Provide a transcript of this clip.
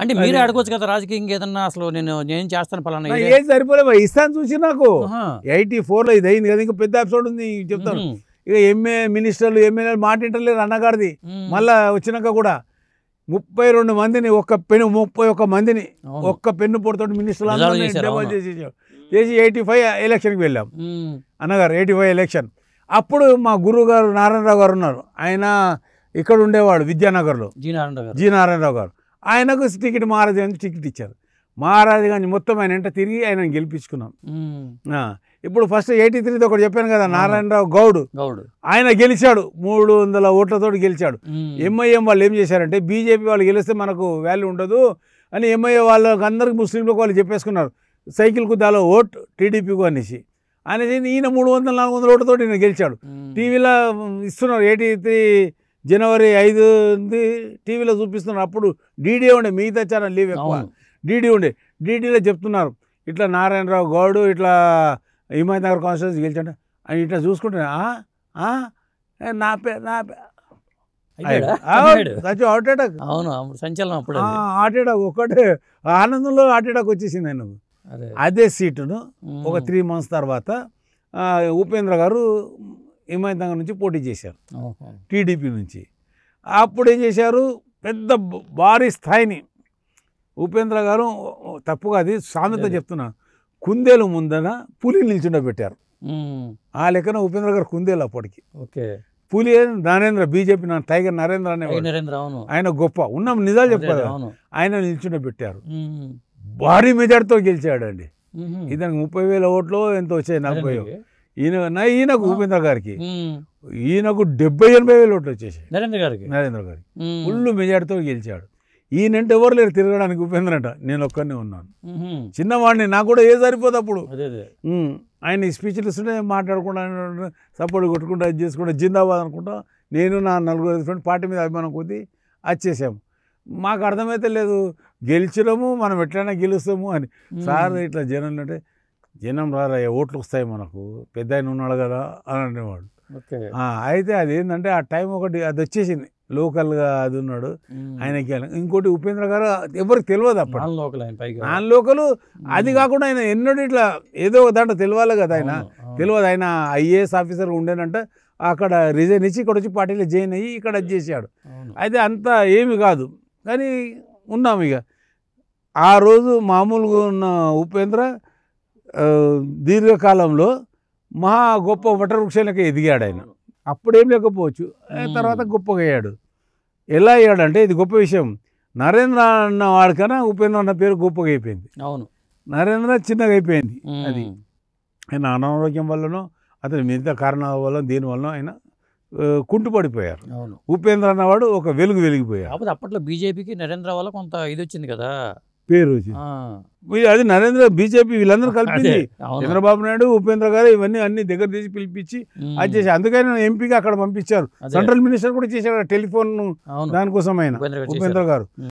అంటే మీరు అడగవచ్చు కదా రాజకీయంగా ఏదన్నా అసలు నేను నేను చేస్తాను పలానా ఏం సరిపోలే ఇస్తాను చూసి నాకు ఎయిటీ ఫోర్లో ఇది అయింది కదా ఇంకా పెద్ద ఎపిసోడ్ ఉంది చెప్తాను ఇక ఎంఏ మినిస్టర్లు ఎమ్మెల్యేలు మాటింటలేరు అన్నగారిది మళ్ళా వచ్చినాక కూడా ముప్పై రెండు మందిని ఒక్క పెన్ను ముప్పై ఒక్క మందిని ఒక్క పెన్ను పొడితోటి మినిస్టర్లు చేసి ఎయిటీ ఫైవ్ ఎలక్షన్కి వెళ్ళాం అన్నగారు ఎయిటీ ఫైవ్ ఎలక్షన్ అప్పుడు మా గురువు గారు నారాయణరావు గారు ఉన్నారు ఆయన ఇక్కడ ఉండేవాడు విద్యానగర్లో జీ నారాయణరావు గారు ఆయనకు టికెట్ మహారాజాగంజ్ టికెట్ ఇచ్చారు మహారాజాగంజ్ మొత్తం ఆయన ఎంట తిరిగి ఆయన గెలిపించుకున్నాం ఇప్పుడు ఫస్ట్ ఎయిటీ త్రీది ఒకటి చెప్పాను కదా నారాయణరావు గౌడ్ గౌడ్ ఆయన గెలిచాడు మూడు వందల ఓట్లతో గెలిచాడు ఎంఐఎం వాళ్ళు ఏం చేశారంటే బీజేపీ వాళ్ళు గెలిస్తే మనకు వాల్యూ ఉండదు అని ఎంఐఏ వాళ్ళకి అందరికి ముస్లింలకు వాళ్ళు చెప్పేసుకున్నారు సైకిల్ కుదాలో ఓట్ టీడీపీకు అనేసి అనేసి ఈయన మూడు వందల నాలుగు వందల ఓట్లతో ఈయన గెలిచాడు టీవీలో ఇస్తున్నారు ఎయిటీ త్రీ జనవరి ఐదు టీవీలో చూపిస్తున్నారు అప్పుడు డీడీ ఉండే మిగతా ఛానల్ లీవ్ ఎక్కువ డీడీ ఉండే డీడీలో చెప్తున్నారు ఇట్లా నారాయణరావు గౌడ్ ఇట్లా హిమాయత్ నగర్ కాన్స్టిట్యూన్సీ గెలిచాడు అని ఇట్లా చూసుకుంటున్నా నా పే నా సచి అవును సంచలనం అప్పుడు ఒకటే ఆనందంలో హార్ట్ వచ్చేసింది ఆయన అదే సీటును ఒక త్రీ మంత్స్ తర్వాత ఉపేంద్ర గారు హిమాయతంగా నుంచి పోటీ చేశారు టీడీపీ నుంచి అప్పుడు ఏం చేశారు పెద్ద భారీ స్థాయిని ఉపేంద్ర గారు తప్పుగా అది సాంద్రత చెప్తున్నా కుందేలు ముందన పులి నిల్చుండబెట్టారు ఆ లెక్కన ఉపేంద్ర గారు కుందేలు అప్పటికి ఓకే పులి నరేంద్ర బీజేపీ నా టైగర్ నరేంద్ర అనే ఆయన గొప్ప ఉన్నాం నిజాలు చెప్పారు ఆయన నిల్చుండబెట్టారు భారీ మెజార్టీతో గెలిచాడండి ఇతనికి ముప్పై వేల ఓట్లు ఎంత వచ్చాయి నలభై ఈయన ఈయనకు భూపేంద్ర గారికి ఈయనకు డెబ్బై ఎనభై వేలు ఓట్లు వచ్చేసి నరేంద్ర గారికి నరేంద్ర గారికి ఫుల్ మెజార్టీతో గెలిచాడు ఈయనంటే ఎవరు లేరు తిరగడానికి ఉపేంద్ర అంట నేను ఒక్కరిని ఉన్నాను చిన్నవాడిని నాకు కూడా ఏ సరిపోదు అప్పుడు ఆయన స్పీచ్లు ఇస్తుంటే మాట్లాడకుండా సపోర్ట్ కొట్టుకుంటా చేసుకుంటా జిందాబాద్ అనుకుంటా నేను నా నలుగురు ఫ్రెండ్ పార్టీ మీద అభిమానం కొద్దీ వచ్చేసాము మాకు అర్థమైతే లేదు గెలిచినము మనం ఎట్లయినా గెలుస్తాము అని సార్ ఇట్లా జనం అంటే జనం రారా ఓట్లు వస్తాయి మనకు పెద్ద ఆయన ఉన్నాడు కదా అని అనేవాడు అయితే అది ఏంటంటే ఆ టైం ఒకటి అది వచ్చేసింది లోకల్గా అది ఉన్నాడు ఆయనకి ఇంకోటి ఉపేంద్ర గారు ఎవరికి తెలియదు అప్పుడు ఆయన లోకలు అది కాకుండా ఆయన ఎన్నడూ ఇట్లా ఏదో దాంట్లో తెలియాలి కదా ఆయన తెలియదు ఆయన ఐఏఎస్ ఆఫీసర్ ఉండేనంటే అక్కడ రిజైన్ ఇచ్చి ఇక్కడ వచ్చి పార్టీలో జాయిన్ అయ్యి ఇక్కడ చేసాడు చేశాడు అయితే అంత ఏమి కాదు కానీ ఉన్నాము ఇక ఆ రోజు మామూలుగా ఉన్న ఉపేంద్ర దీర్ఘకాలంలో మహా గొప్ప వటవృక్షాలకు ఎదిగాడు ఆయన అప్పుడేం లేకపోవచ్చు తర్వాత గొప్పగా అయ్యాడు ఎలా అయ్యాడంటే ఇది గొప్ప విషయం నరేంద్ర అన్న వాడికన్నా ఉపేంద్ర అన్న పేరు గొప్పగా అయిపోయింది అవును నరేంద్ర చిన్నగా అయిపోయింది అది ఆయన అనారోగ్యం వల్లనో అతని మిగతా కారణాల వల్ల దీనివల్ల ఆయన కుంటుపడిపోయారు ఉపేంద్ర అన్నవాడు ఒక వెలుగు వెలిగిపోయారు అప్పట్లో బీజేపీకి నరేంద్ర వల్ల కొంత ఇది వచ్చింది కదా పేరు అది నరేంద్ర బీజేపీ వీళ్ళందరూ కలిపింది చంద్రబాబు నాయుడు ఉపేంద్ర గారు ఇవన్నీ అన్ని దగ్గర తీసి పిలిపించి అది చేసి అందుకని ఎంపీగా అక్కడ పంపించారు సెంట్రల్ మినిస్టర్ కూడా చేశారు టెలిఫోన్ దానికోసం ఆయన ఉపేంద్ర గారు